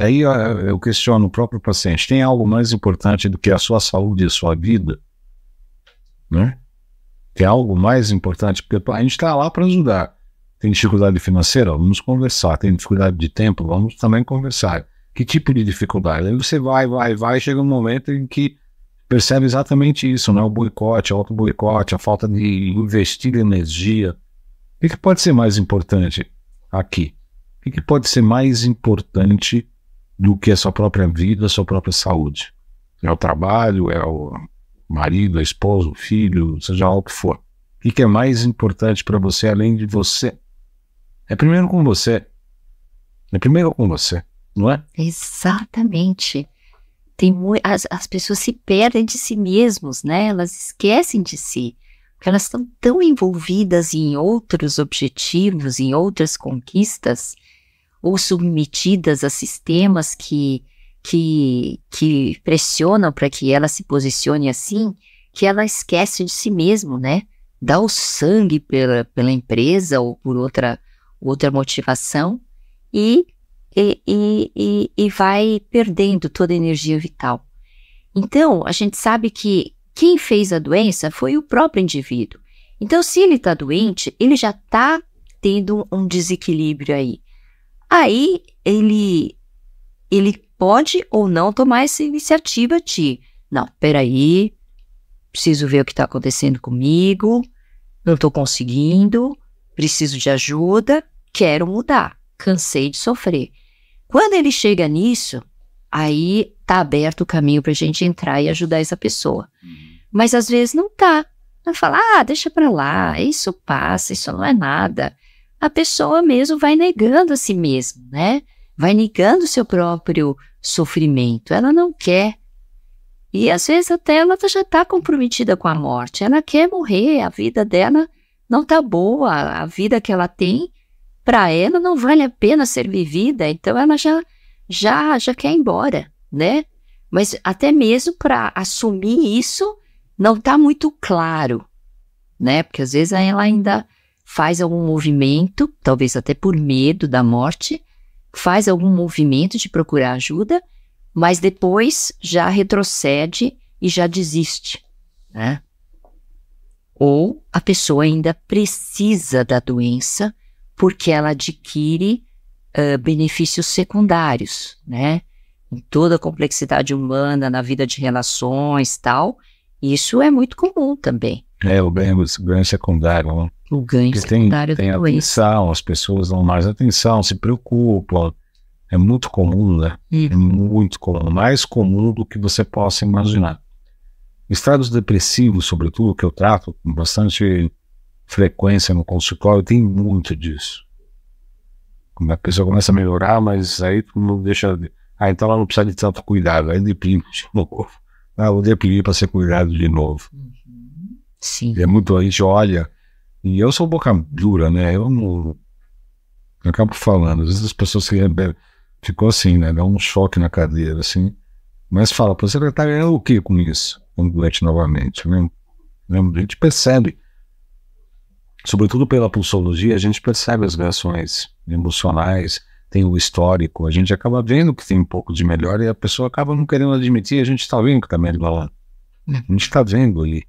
Aí eu questiono o próprio paciente: tem algo mais importante do que a sua saúde e a sua vida? Né? Tem algo mais importante? Porque a gente está lá para ajudar. Tem dificuldade financeira? Vamos conversar. Tem dificuldade de tempo? Vamos também conversar. Que tipo de dificuldade? Aí você vai, vai, vai, chega um momento em que percebe exatamente isso, né? O boicote, o auto-boicote, a falta de investir energia. O que, pode ser mais importante aqui? O que, que pode ser mais importante do que a sua própria vida, a sua própria saúde. É o trabalho, é o marido, a esposa, o filho, seja lá o que for. O que é mais importante para você além de você? É primeiro com você. É primeiro com você, não é? Exatamente. Tem as, as pessoas se perdem de si mesmos, né? Elas esquecem de si. Porque elas estão tão envolvidas em outros objetivos, em outras conquistas, ou submetidas a sistemas que, que, que pressionam para que ela se posicione assim, que ela esquece de si mesmo, né? Dá o sangue pela, pela empresa ou por outra, outra motivação e, e, e, e vai perdendo toda a energia vital. Então, a gente sabe que quem fez a doença foi o próprio indivíduo. Então, se ele está doente, ele já está tendo um desequilíbrio aí. Aí ele ele pode ou não tomar essa iniciativa de, não, peraí, preciso ver o que está acontecendo comigo, não estou conseguindo, preciso de ajuda, quero mudar, cansei de sofrer. Quando ele chega nisso, aí tá aberto o caminho para a gente entrar e ajudar essa pessoa. Uhum. Mas às vezes não tá. falar fala, ah, deixa para lá, isso passa, isso não é nada a pessoa mesmo vai negando a si mesma, né? Vai negando o seu próprio sofrimento. Ela não quer. E às vezes até ela já está comprometida com a morte. Ela quer morrer, a vida dela não está boa, a vida que ela tem para ela não vale a pena ser vivida, então ela já já já quer ir embora, né? Mas até mesmo para assumir isso não está muito claro, né? Porque às vezes ela ainda faz algum movimento, talvez até por medo da morte, faz algum movimento de procurar ajuda, mas depois já retrocede e já desiste, né? Ou a pessoa ainda precisa da doença porque ela adquire uh, benefícios secundários, né? Em toda a complexidade humana, na vida de relações tal, isso é muito comum também. É, o ganho, o ganho secundário. Né? O ganho Porque secundário tem, tem atenção, isso. as pessoas dão mais atenção, se preocupam. É muito comum, né? É uhum. É muito comum, mais comum do que você possa imaginar. Estados depressivos, sobretudo, que eu trato com bastante frequência no consultório, tem muito disso. A pessoa começa a melhorar, mas aí todo mundo deixa. Ah, então ela não precisa de tanto cuidado, aí deprime de novo. Ah, vou deprimir para ser cuidado de novo. Sim. E é muito, a gente olha. E eu sou boca dura, né? Eu não. Eu acabo falando. Às vezes as pessoas se rebelam. Ficou assim, né? Dá um choque na cadeira, assim. Mas fala, você vai tá ganhando o que com isso? Um doente novamente, né? A gente percebe sobretudo pela pulsologia, a gente percebe as reações emocionais, tem o histórico, a gente acaba vendo que tem um pouco de melhor e a pessoa acaba não querendo admitir, a gente está vendo que está melhor lá. É. A gente está vendo ali.